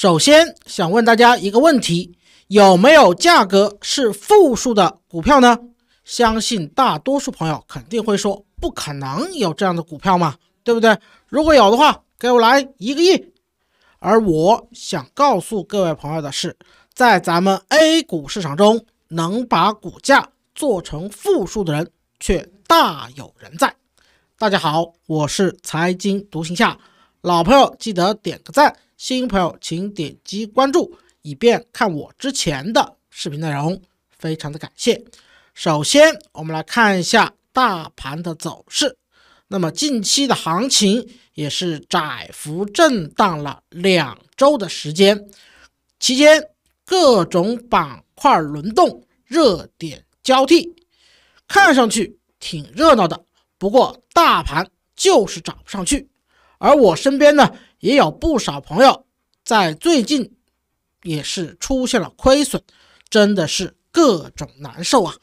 首先想问大家一个问题：有没有价格是负数的股票呢？相信大多数朋友肯定会说，不可能有这样的股票嘛，对不对？如果有的话，给我来一个亿。而我想告诉各位朋友的是，在咱们 A 股市场中，能把股价做成负数的人却大有人在。大家好，我是财经独行侠，老朋友记得点个赞。新朋友，请点击关注，以便看我之前的视频内容，非常的感谢。首先，我们来看一下大盘的走势。那么近期的行情也是窄幅震荡了两周的时间，期间各种板块轮动，热点交替，看上去挺热闹的。不过大盘就是涨不上去，而我身边呢？也有不少朋友在最近也是出现了亏损，真的是各种难受啊。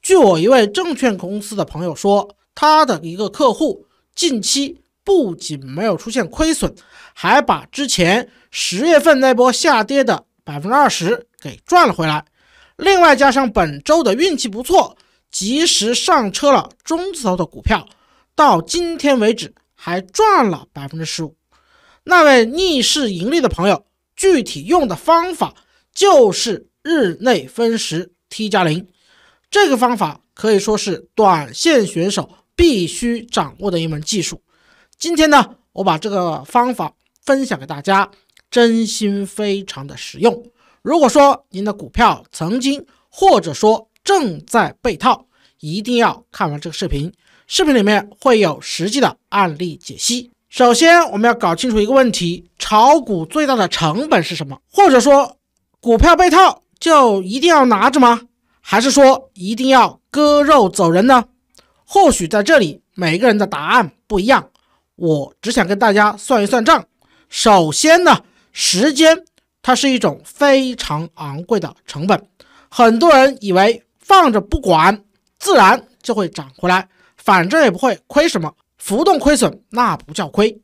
据我一位证券公司的朋友说，他的一个客户近期不仅没有出现亏损，还把之前十月份那波下跌的百分之二十给赚了回来。另外加上本周的运气不错，及时上车了中字头的股票，到今天为止还赚了百分之十五。那位逆势盈利的朋友，具体用的方法就是日内分时 T 加零，这个方法可以说是短线选手必须掌握的一门技术。今天呢，我把这个方法分享给大家，真心非常的实用。如果说您的股票曾经或者说正在被套，一定要看完这个视频，视频里面会有实际的案例解析。首先，我们要搞清楚一个问题：炒股最大的成本是什么？或者说，股票被套就一定要拿着吗？还是说一定要割肉走人呢？或许在这里，每个人的答案不一样。我只想跟大家算一算账。首先呢，时间它是一种非常昂贵的成本。很多人以为放着不管，自然就会涨回来，反正也不会亏什么。浮动亏损那不叫亏，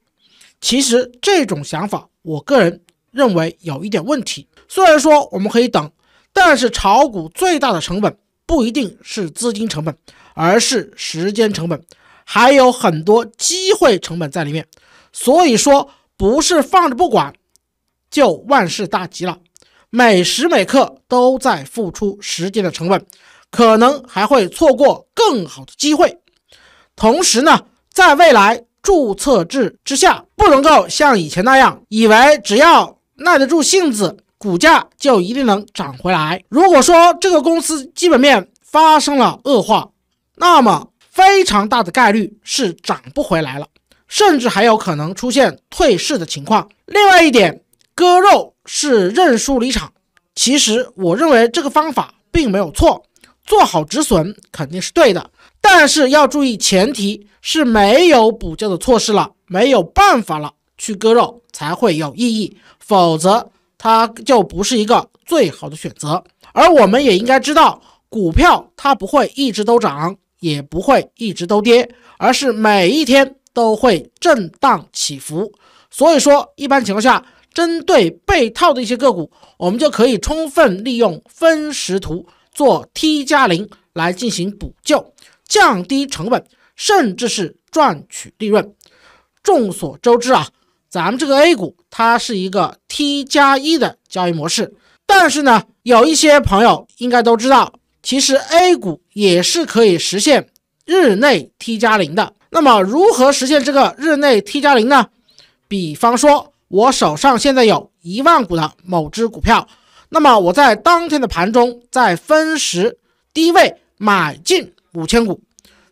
其实这种想法，我个人认为有一点问题。虽然说我们可以等，但是炒股最大的成本不一定是资金成本，而是时间成本，还有很多机会成本在里面。所以说，不是放着不管就万事大吉了，每时每刻都在付出时间的成本，可能还会错过更好的机会。同时呢。在未来注册制之下，不能够像以前那样，以为只要耐得住性子，股价就一定能涨回来。如果说这个公司基本面发生了恶化，那么非常大的概率是涨不回来了，甚至还有可能出现退市的情况。另外一点，割肉是认输离场，其实我认为这个方法并没有错，做好止损肯定是对的。但是要注意，前提是没有补救的措施了，没有办法了，去割肉才会有意义，否则它就不是一个最好的选择。而我们也应该知道，股票它不会一直都涨，也不会一直都跌，而是每一天都会震荡起伏。所以说，一般情况下，针对被套的一些个股，我们就可以充分利用分时图做 T 加零来进行补救。降低成本，甚至是赚取利润。众所周知啊，咱们这个 A 股它是一个 T 加一的交易模式。但是呢，有一些朋友应该都知道，其实 A 股也是可以实现日内 T 加零的。那么，如何实现这个日内 T 加零呢？比方说，我手上现在有一万股的某只股票，那么我在当天的盘中在分时低位买进。五千股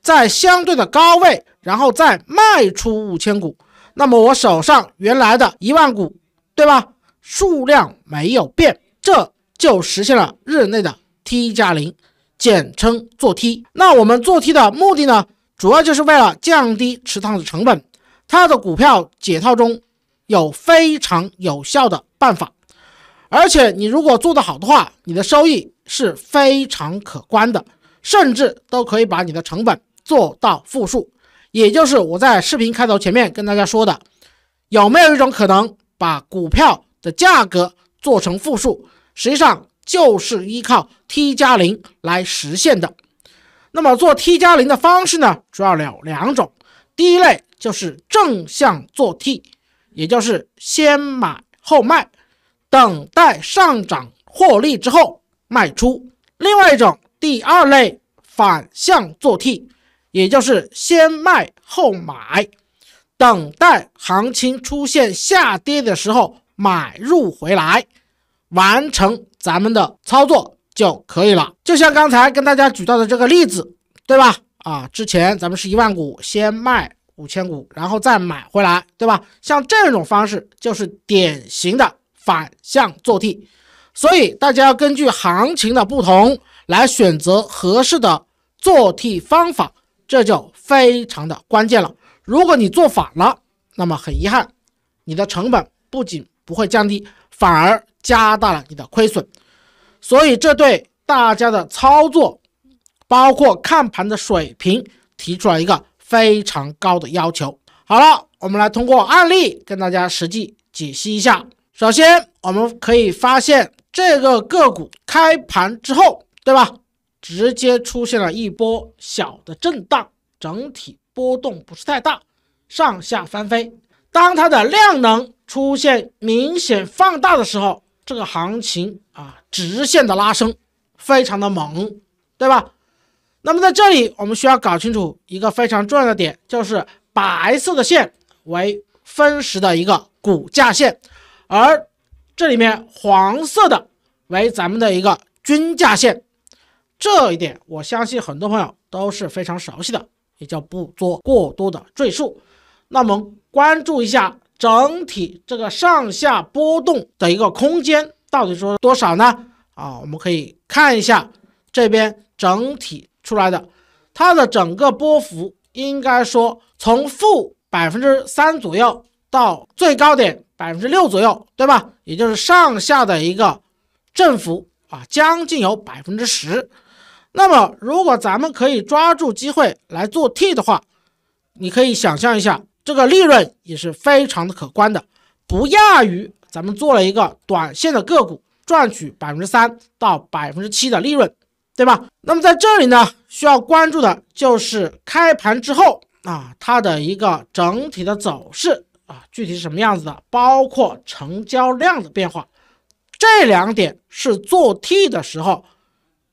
在相对的高位，然后再卖出五千股，那么我手上原来的一万股，对吧？数量没有变，这就实现了日内的 T 加零，简称做 T。那我们做 T 的目的呢，主要就是为了降低持仓的成本。它的股票解套中有非常有效的办法，而且你如果做得好的话，你的收益是非常可观的。甚至都可以把你的成本做到负数，也就是我在视频开头前面跟大家说的，有没有一种可能把股票的价格做成负数？实际上就是依靠 T 加零来实现的。那么做 T 加零的方式呢，主要有两种，第一类就是正向做 T，也就是先买后卖，等待上涨获利之后卖出；另外一种。第二类反向做 T，也就是先卖后买，等待行情出现下跌的时候买入回来，完成咱们的操作就可以了。就像刚才跟大家举到的这个例子，对吧？啊，之前咱们是一万股，先卖五千股，然后再买回来，对吧？像这种方式就是典型的反向做 T，所以大家要根据行情的不同。来选择合适的做 t 方法，这就非常的关键了。如果你做反了，那么很遗憾，你的成本不仅不会降低，反而加大了你的亏损。所以，这对大家的操作，包括看盘的水平，提出了一个非常高的要求。好了，我们来通过案例跟大家实际解析一下。首先，我们可以发现这个个股开盘之后。对吧？直接出现了一波小的震荡，整体波动不是太大，上下翻飞。当它的量能出现明显放大的时候，这个行情啊，直线的拉升非常的猛，对吧？那么在这里，我们需要搞清楚一个非常重要的点，就是白色的线为分时的一个股价线，而这里面黄色的为咱们的一个均价线。这一点，我相信很多朋友都是非常熟悉的，也就不做过多的赘述。那我们关注一下整体这个上下波动的一个空间，到底说多少呢？啊，我们可以看一下这边整体出来的，它的整个波幅应该说从负百分之三左右到最高点百分之六左右，对吧？也就是上下的一个振幅啊，将近有百分之十。那么，如果咱们可以抓住机会来做 T 的话，你可以想象一下，这个利润也是非常的可观的，不亚于咱们做了一个短线的个股赚取百分之三到百分之七的利润，对吧？那么在这里呢，需要关注的就是开盘之后啊，它的一个整体的走势啊，具体是什么样子的，包括成交量的变化，这两点是做 T 的时候。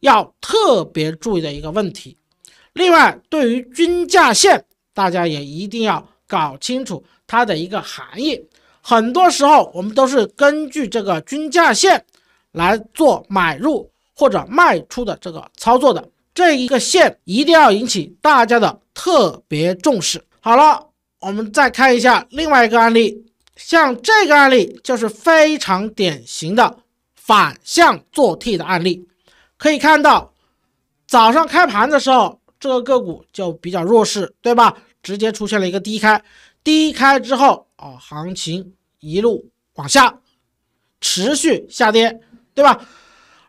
要特别注意的一个问题，另外对于均价线，大家也一定要搞清楚它的一个含义。很多时候我们都是根据这个均价线来做买入或者卖出的这个操作的。这一个线一定要引起大家的特别重视。好了，我们再看一下另外一个案例，像这个案例就是非常典型的反向做 T 的案例。可以看到，早上开盘的时候，这个个股就比较弱势，对吧？直接出现了一个低开，低开之后啊，行情一路往下，持续下跌，对吧？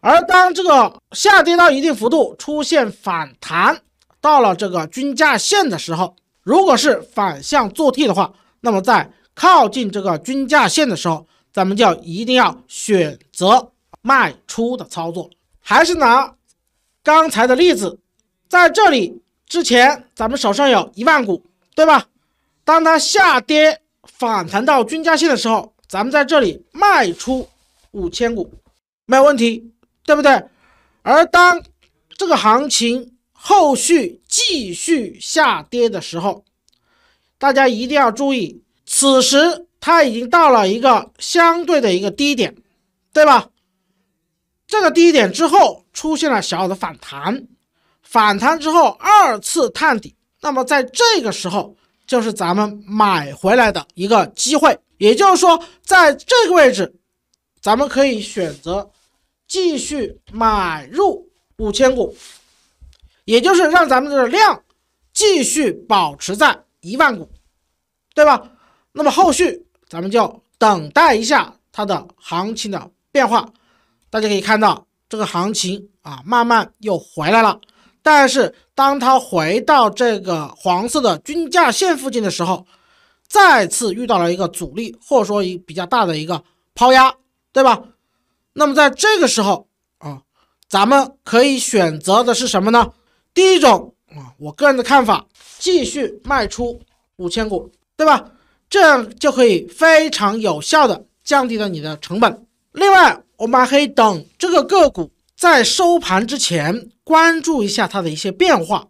而当这个下跌到一定幅度，出现反弹，到了这个均价线的时候，如果是反向做 T 的话，那么在靠近这个均价线的时候，咱们就一定要选择卖出的操作。还是拿刚才的例子，在这里之前，咱们手上有一万股，对吧？当它下跌反弹到均价线的时候，咱们在这里卖出五千股，没有问题，对不对？而当这个行情后续继续下跌的时候，大家一定要注意，此时它已经到了一个相对的一个低点，对吧？这个低点之后出现了小小的反弹，反弹之后二次探底，那么在这个时候就是咱们买回来的一个机会，也就是说，在这个位置，咱们可以选择继续买入五千股，也就是让咱们的量继续保持在一万股，对吧？那么后续咱们就等待一下它的行情的变化。大家可以看到，这个行情啊，慢慢又回来了。但是，当它回到这个黄色的均价线附近的时候，再次遇到了一个阻力，或者说一比较大的一个抛压，对吧？那么，在这个时候啊，咱们可以选择的是什么呢？第一种啊，我个人的看法，继续卖出五千股，对吧？这样就可以非常有效的降低了你的成本。另外，我们还可以等这个个股在收盘之前关注一下它的一些变化。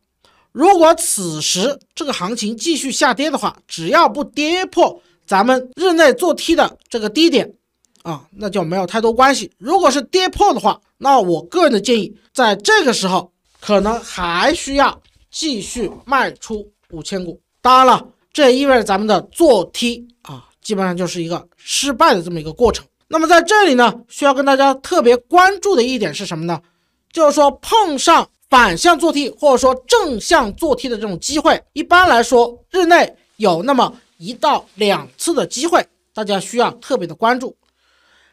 如果此时这个行情继续下跌的话，只要不跌破咱们日内做 T 的这个低点啊，那就没有太多关系。如果是跌破的话，那我个人的建议，在这个时候可能还需要继续卖出五千股。当然了，这意味着咱们的做 T 啊，基本上就是一个失败的这么一个过程。那么在这里呢，需要跟大家特别关注的一点是什么呢？就是说碰上反向做 T 或者说正向做 T 的这种机会，一般来说日内有那么一到两次的机会，大家需要特别的关注。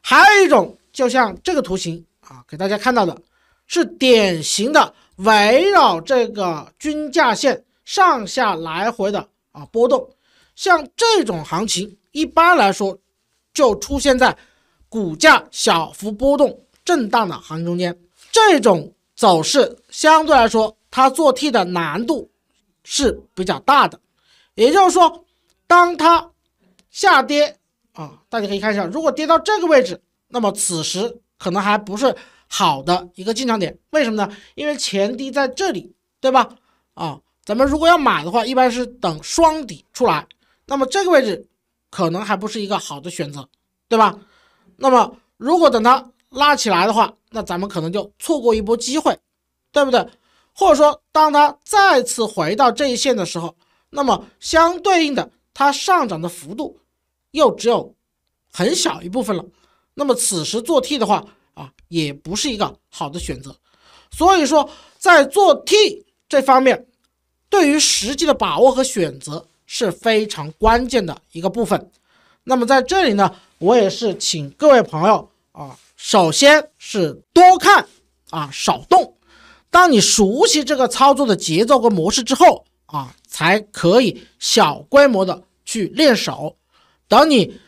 还有一种，就像这个图形啊，给大家看到的是典型的围绕这个均价线上下来回的啊波动，像这种行情一般来说就出现在。股价小幅波动震荡的行情中间，这种走势相对来说，它做 T 的难度是比较大的。也就是说，当它下跌啊，大家可以看一下，如果跌到这个位置，那么此时可能还不是好的一个进场点。为什么呢？因为前低在这里，对吧？啊，咱们如果要买的话，一般是等双底出来，那么这个位置可能还不是一个好的选择，对吧？那么，如果等它拉起来的话，那咱们可能就错过一波机会，对不对？或者说，当它再次回到这一线的时候，那么相对应的，它上涨的幅度又只有很小一部分了。那么此时做 T 的话，啊，也不是一个好的选择。所以说，在做 T 这方面，对于实际的把握和选择是非常关键的一个部分。那么在这里呢？我也是，请各位朋友啊，首先是多看啊，少动。当你熟悉这个操作的节奏和模式之后啊，才可以小规模的去练手。等你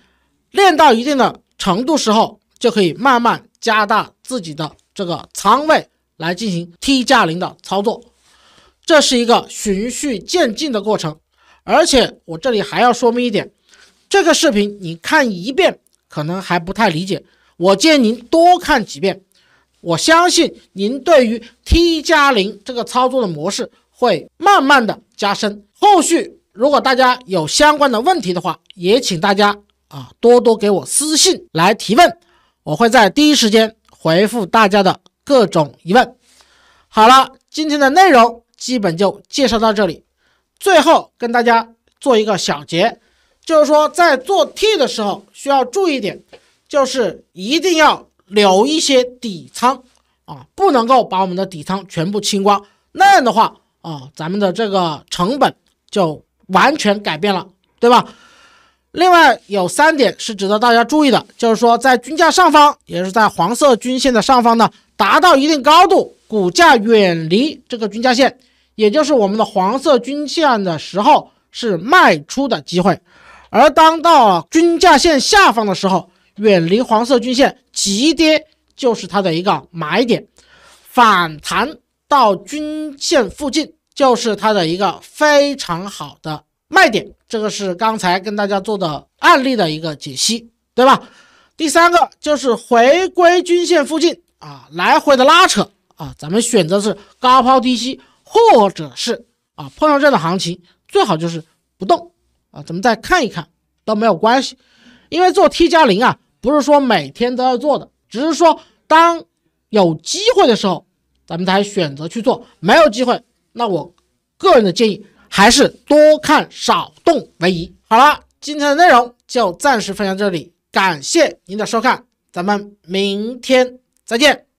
练到一定的程度时候，就可以慢慢加大自己的这个仓位来进行 T 加零的操作。这是一个循序渐进的过程。而且我这里还要说明一点。这个视频你看一遍可能还不太理解，我建议您多看几遍。我相信您对于 T 加零这个操作的模式会慢慢的加深。后续如果大家有相关的问题的话，也请大家啊多多给我私信来提问，我会在第一时间回复大家的各种疑问。好了，今天的内容基本就介绍到这里。最后跟大家做一个小结。就是说，在做 T 的时候需要注意一点，就是一定要留一些底仓啊，不能够把我们的底仓全部清光，那样的话啊，咱们的这个成本就完全改变了，对吧？另外有三点是值得大家注意的，就是说在均价上方，也是在黄色均线的上方呢，达到一定高度，股价远离这个均价线，也就是我们的黄色均线的时候，是卖出的机会。而当到均价线下方的时候，远离黄色均线急跌就是它的一个买点，反弹到均线附近就是它的一个非常好的卖点。这个是刚才跟大家做的案例的一个解析，对吧？第三个就是回归均线附近啊，来回的拉扯啊，咱们选择是高抛低吸，或者是啊，碰到这样的行情，最好就是不动。啊，咱们再看一看都没有关系，因为做 T 加零啊，不是说每天都要做的，只是说当有机会的时候，咱们才选择去做。没有机会，那我个人的建议还是多看少动为宜。好了，今天的内容就暂时分享这里，感谢您的收看，咱们明天再见。